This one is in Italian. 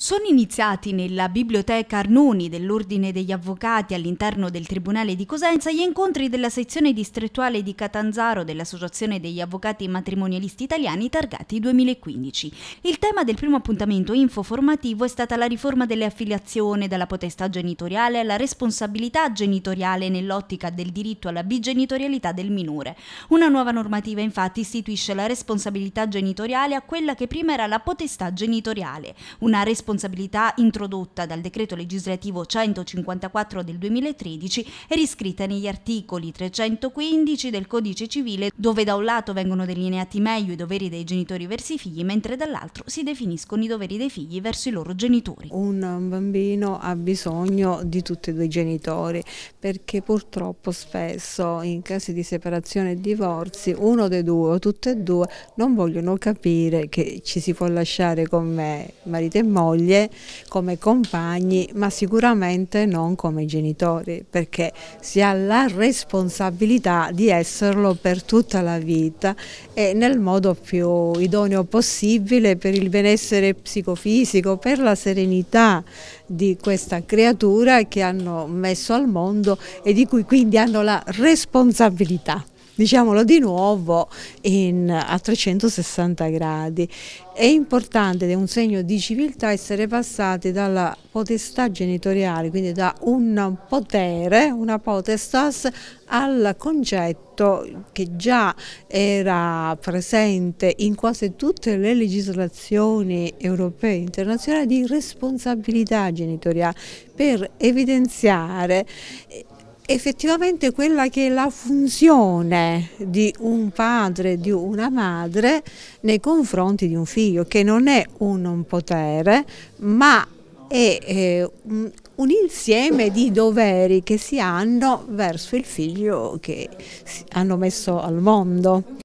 Sono iniziati nella biblioteca Arnoni dell'Ordine degli Avvocati all'interno del Tribunale di Cosenza gli incontri della sezione distrettuale di Catanzaro dell'Associazione degli Avvocati Matrimonialisti Italiani targati 2015. Il tema del primo appuntamento infoformativo è stata la riforma delle affiliazioni dalla potestà genitoriale alla responsabilità genitoriale nell'ottica del diritto alla bigenitorialità del minore. Una nuova normativa infatti istituisce la responsabilità genitoriale a quella che prima era la potestà genitoriale, una responsabilità responsabilità introdotta dal decreto legislativo 154 del 2013 e riscritta negli articoli 315 del Codice Civile, dove da un lato vengono delineati meglio i doveri dei genitori verso i figli, mentre dall'altro si definiscono i doveri dei figli verso i loro genitori. Un bambino ha bisogno di tutti e due i genitori perché purtroppo spesso in casi di separazione e divorzi uno dei due o tutte e due non vogliono capire che ci si può lasciare con me, marito e moglie moglie, come compagni, ma sicuramente non come genitori, perché si ha la responsabilità di esserlo per tutta la vita e nel modo più idoneo possibile per il benessere psicofisico, per la serenità di questa creatura che hanno messo al mondo e di cui quindi hanno la responsabilità diciamolo di nuovo, in, a 360 gradi. È importante ed è un segno di civiltà essere passati dalla potestà genitoriale, quindi da un potere, una potestas, al concetto che già era presente in quasi tutte le legislazioni europee e internazionali di responsabilità genitoriale per evidenziare effettivamente quella che è la funzione di un padre, di una madre nei confronti di un figlio, che non è un non potere, ma è eh, un insieme di doveri che si hanno verso il figlio che hanno messo al mondo.